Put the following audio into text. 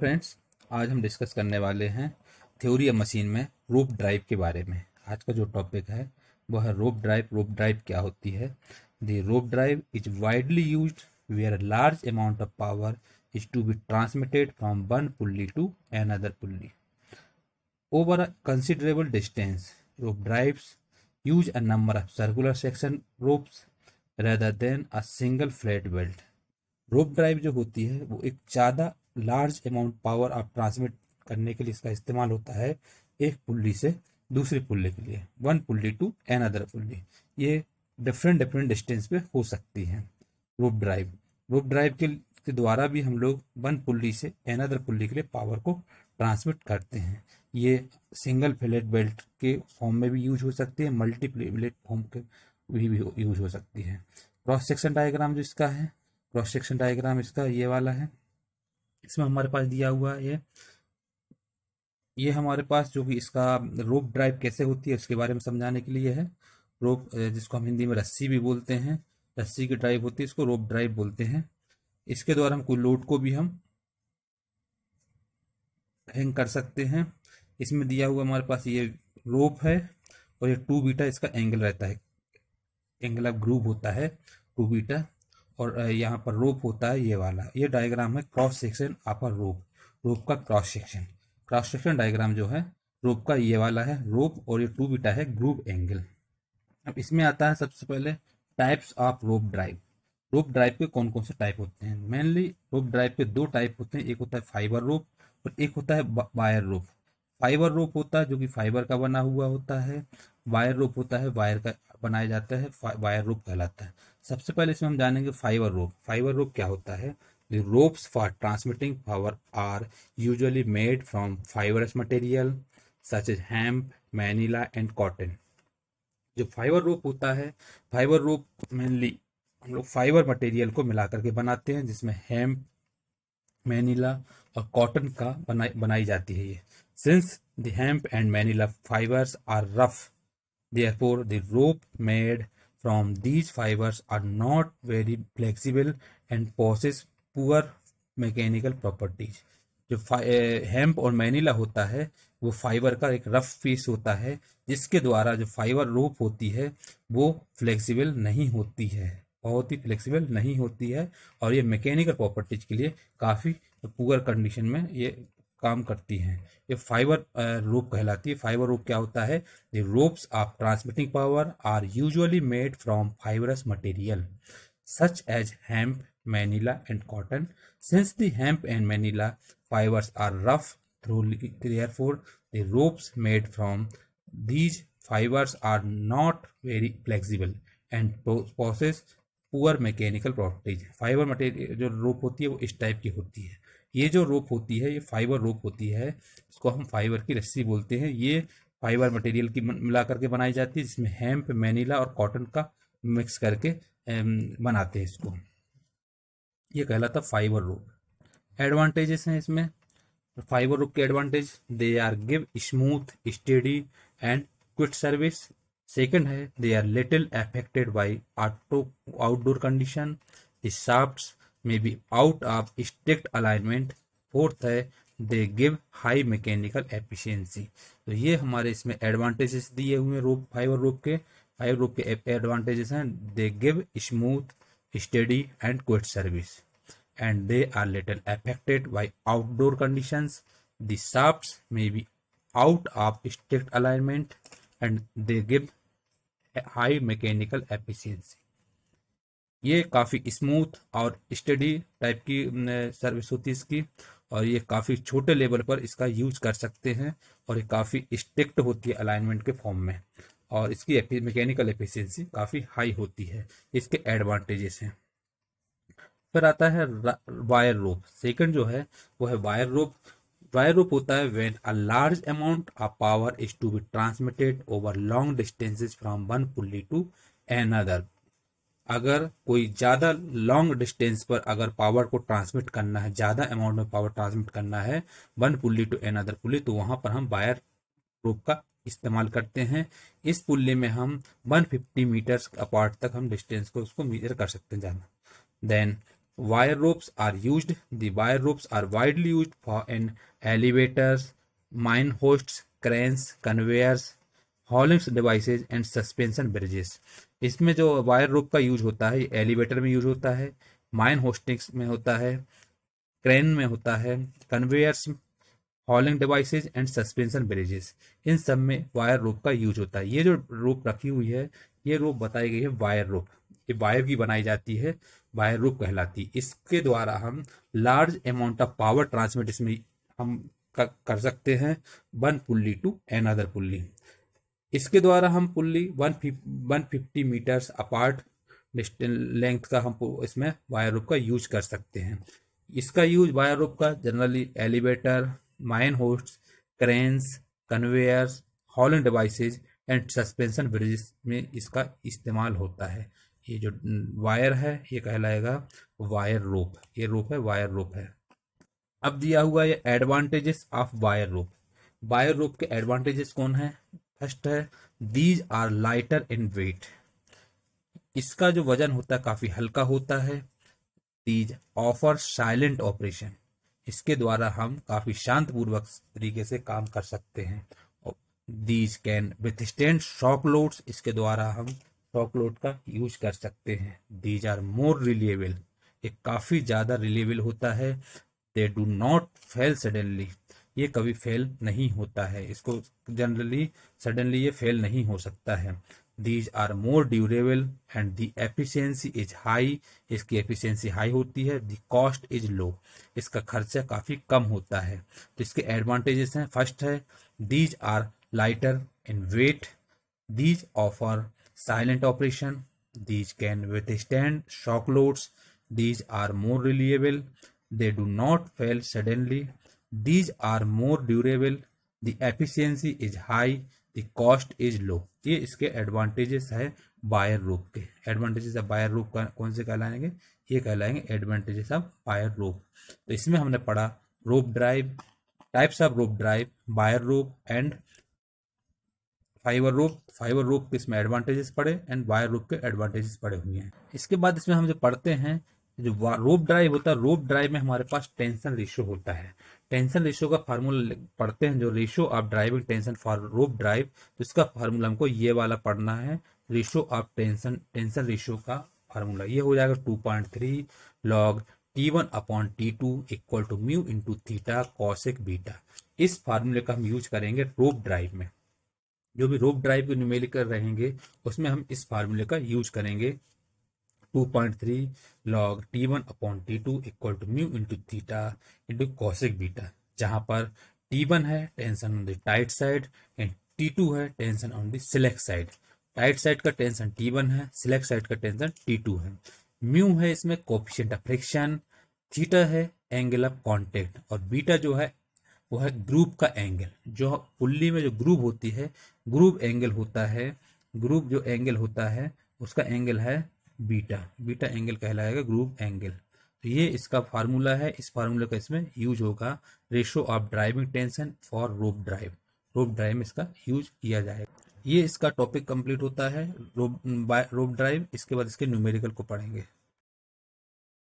Friends आज हम discuss करने वाले हैं थ्योरी ऑफ मशीन में रोप ड्राइव के बारे में आज का जो टॉपिक है वो है रोप ड्राइव रोप ड्राइव क्या होती है the rope drive is widely use where large amount of power is to be transmitted from one pulley to another pulley over a considerable distance rope drives use a number of circular section ropes rather than a single flat belt rope drive जो होती है वो एक ज़्यादा large amount power आप transmit करने के लिए इसका इस्तेमाल होता है एक पुल्ली से दूसरी पुल्ली के लिए one pulley to another pulley ये डिफरेंट डिफरेंट डिस्टेंस पे हो सकती हैं रूप ड्राइव रूप ड्राइव के, के द्वारा भी हम लोग वन पुल्ली से एन अदर पुल्ली के लिए पावर को ट्रांसमिट करते हैं ये सिंगल फिलेट बेल्ट के फॉर्म में भी यूज हो सकती है मल्टीप्लेट फॉर्म के भी, भी यूज हो सकती है क्रॉस सेक्शन डायग्राम जो इसका है क्रॉस सेक्शन डायग्राम इसका ये वाला है इसमें हमारे पास दिया हुआ है ये ये हमारे पास जो भी इसका रोप ड्राइव कैसे होती है उसके बारे में समझाने के लिए है रोप जिसको हम हिंदी में रस्सी भी बोलते हैं रस्सी की ड्राइव होती है इसको रोप ड्राइव बोलते हैं इसके द्वारा हम कोई लोड को भी हम हैंग कर सकते हैं इसमें दिया हुआ हमारे पास ये रोप है और ये टू बीटा इसका एंगल रहता है एंगल ऑफ ग्रूव होता है टू बीटा और यहाँ पर रोप होता है ये वाला ये डायग्राम है क्रॉस सेक्शन अपर रोप रोप का cross section cross section diagram जो है रोप का ये वाला है रोप और ये टू बीटा है ग्रूव एंगल अब इसमें आता है सबसे पहले types of rope drive rope drive के कौन कौन से टाइप होते हैं मेनली रोप ड्राइव के दो टाइप होते हैं एक होता है फाइबर रोप और एक होता है वायर रोप फाइबर रोप होता है जो कि फाइबर का बना हुआ होता है वायर रोप होता है वायर का बनाया जाता है वायर रोप कहलाता है सबसे पहले इसमें हम जानेंगे फाइबर रोप फाइबर रोप क्या होता है The ropes for transmitting power are usually made from fibrous material such as hemp, manila and cotton. जो फाइबर रोप होता है फाइबर रोप मेनली हम लोग फाइबर मटेरियल को मिला करके बनाते हैं जिसमें हेम्प मैनीला और कॉटन का बनाई बनाई जाती है ये since the hemp and manila fibres are rough Therefore, the rope made from these fibers are not very flexible and possess poor mechanical properties. जो हेम्प और मैनीला होता है वो फाइबर का एक रफ पीस होता है जिसके द्वारा जो फाइबर रोप होती है वो फ्लेक्सिबल नहीं होती है बहुत ही फ्लेक्सिबल नहीं होती है और ये मैकेनिकल प्रॉपर्टीज के लिए काफ़ी पुअर कंडीशन में ये काम करती हैं ये फाइबर रोप कहलाती है फाइबर रोप क्या होता है the ropes of transmitting power are usually made from fibrous material such as hemp manila and cotton since the hemp and manila fibres are rough therefore the ropes made from these fibres are not very flexible and possess poor mechanical properties fibre material जो rope होती है वो इस type की होती है ये जो रोप होती है ये फाइबर रोप होती है इसको हम फाइबर की रस्सी बोलते हैं ये फाइबर मटेरियल की मिला करके बनाई जाती है जिसमें हेम्प मैनीला और कॉटन का मिक्स करके बनाते हैं इसको ये कहलाता फाइबर रोप एडवांटेजेस हैं इसमें फाइबर रोप के advantage they are give smooth steady and quick service second है they are little affected by outdoor condition the shaft may be out of strict alignment fourth है they give high mechanical efficiency तो ये हमारे इसमें advantages दिए हुए हैं रोप fibre rope के फाइबर रोप के एडवांटेजेस हैं they give smooth steady and quiet service and they are little affected by outdoor conditions the shafts may be out of strict alignment and they give high mechanical efficiency ये काफ़ी smooth और study type की service होती है इसकी और ये काफ़ी छोटे लेवल पर इसका यूज कर सकते हैं और ये काफ़ी स्ट्रिक्ट होती है अलाइनमेंट के फॉर्म में और इसकी मैकेनिकल एफिशिएंसी काफ़ी हाई होती है इसके एडवांटेजेस हैं फिर आता है वायर रोप सेकंड जो है वो है वायर रोप वायर रोप होता है when a large amount of power is to be transmitted over long distances from one pulley to another अगर कोई ज़्यादा लॉन्ग डिस्टेंस पर अगर पावर को ट्रांसमिट करना है ज़्यादा अमाउंट में पावर ट्रांसमिट करना है one pulley to another pulley तो वहां पर हम वायर रूप का इस्तेमाल करते हैं इस पुल्ली में हम 150 मीटर अपार्ट तक हम डिस्टेंस को उसको मेजर कर सकते हैं जाना then wire ropes are use there wire ropes are widely use for an elevators mine hoist cranes conveyors हॉलिक्स डिवाइसेज एंड सस्पेंशन ब्रिजेस इसमें जो वायर रोप का यूज होता है एलिवेटर में यूज होता है माइन होस्टिंग्स में होता है क्रेन में होता है conveyors hauling devices and suspension bridges इन सब में वायर रोप का यूज होता है ये जो रोप रखी हुई है ये रोप बताई गई है वायर रोप ये वायर की बनाई जाती है वायर रोप कहलाती है इसके द्वारा हम large amount of power transmit इसमें हम कर सकते हैं one pulley to another pulley इसके द्वारा हम pulley one one fifty metres apart length का हम इसमें वायर रोप का यूज कर सकते हैं इसका यूज वायर रोप का generally elevator mine hoist cranes conveyors hauling devices and suspension bridges में इसका इस्तेमाल होता है ये जो वायर है ये कहलाएगा वायर रोप ये रोप है वायर रोप है अब दिया हुआ ये advantages of wire rope wire rope के एडवांटेजेस कौन है फर्स्ट है these are lighter in weight इसका जो वजन होता है काफ़ी हल्का होता है दीज ऑफर साइलेंट ऑपरेशन इसके द्वारा हम काफ़ी शांत पूर्वक तरीके से काम कर सकते हैं these can withstand shock loads इसके द्वारा हम शॉक लोड का यूज कर सकते हैं दीज आर मोर रिलेबल ये काफ़ी ज़्यादा रिलेबल होता है they do not fail suddenly ये कभी फेल नहीं होता है इसको जनरली सडनली ये फेल नहीं हो सकता है these are more durable and the efficiency is high इसकी एफिशिएंसी हाई होती है दी कॉस्ट इज लो इसका खर्चा काफ़ी कम होता है तो इसके एडवांटेजेस हैं फर्स्ट है these are lighter in weight these offer silent operation these can withstand shock loads these are more reliable they do not fail suddenly these are more durable the efficiency is high the cost is low ये इसके advantages है buyer रोप के advantages of buyer रोप कौन से कहलाएंगे ये कहलाएंगे advantages of buyer रोप तो इसमें हमने पढ़ा rope drive types of rope drive wire rope and fibre rope fibre rope के इसमें एडवांटेजेस पड़े एंड वायर रोप के एडवांटेजेस पड़े हुए हैं इसके बाद इसमें हम जो पढ़ते हैं जो रोप ड्राइव होता है रोप ड्राइव में हमारे पास टेंशन रेशियो होता है टेंशन रेशो का फार्मूला पढ़ते हैं जो ratio of driving tension for rope drive तो इसका फार्मूला हमको ये वाला पढ़ना है ratio of tension tension ratio का फार्मूला ये हो जाएगा two point three log T one upon T two equal to mu into theta cosec beta इस फार्मूले का हम यूज करेंगे रोप ड्राइव में जो भी रोप ड्राइव के न्यूमेरिकल रहेंगे उसमें हम इस फार्मूले का यूज करेंगे 2.3 log t1 upon T two equal to mu into theta into cosec beta जहां पर t1 है tension on the tight side and t2 है tension on the slack side tight side का टेंशन t1 है select side का tension t2 है mu है इसमें कोफिशियंट ऑफ फ्रिक्शन थीटा है एंगल ऑफ कॉन्टेक्ट और बीटा जो है वो है ग्रुप का एंगल जो पुल्ली में जो ग्रुप होती है ग्रुप एंगल होता है ग्रुप जो एंगल होता है उसका एंगल है बीटा बीटा एंगल कहलाएगा ग्रुप एंगल तो ये इसका फार्मूला है इस फार्मूले का इसमें यूज होगा ratio of driving tension for rope drive rope drive में इसका यूज किया जाएगा ये इसका टॉपिक कंप्लीट होता है रोप रोप ड्राइव इसके बाद इसके न्यूमेरिकल को पढ़ेंगे